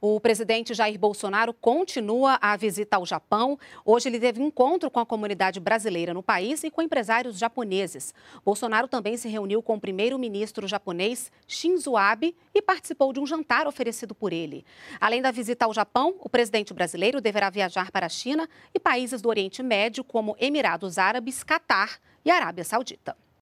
O presidente Jair Bolsonaro continua a visita ao Japão. Hoje ele teve encontro com a comunidade brasileira no país e com empresários japoneses. Bolsonaro também se reuniu com o primeiro-ministro japonês Shinzo Abe e participou de um jantar oferecido por ele. Além da visita ao Japão, o presidente brasileiro deverá viajar para a China e países do Oriente Médio, como Emirados Árabes, Catar e Arábia Saudita.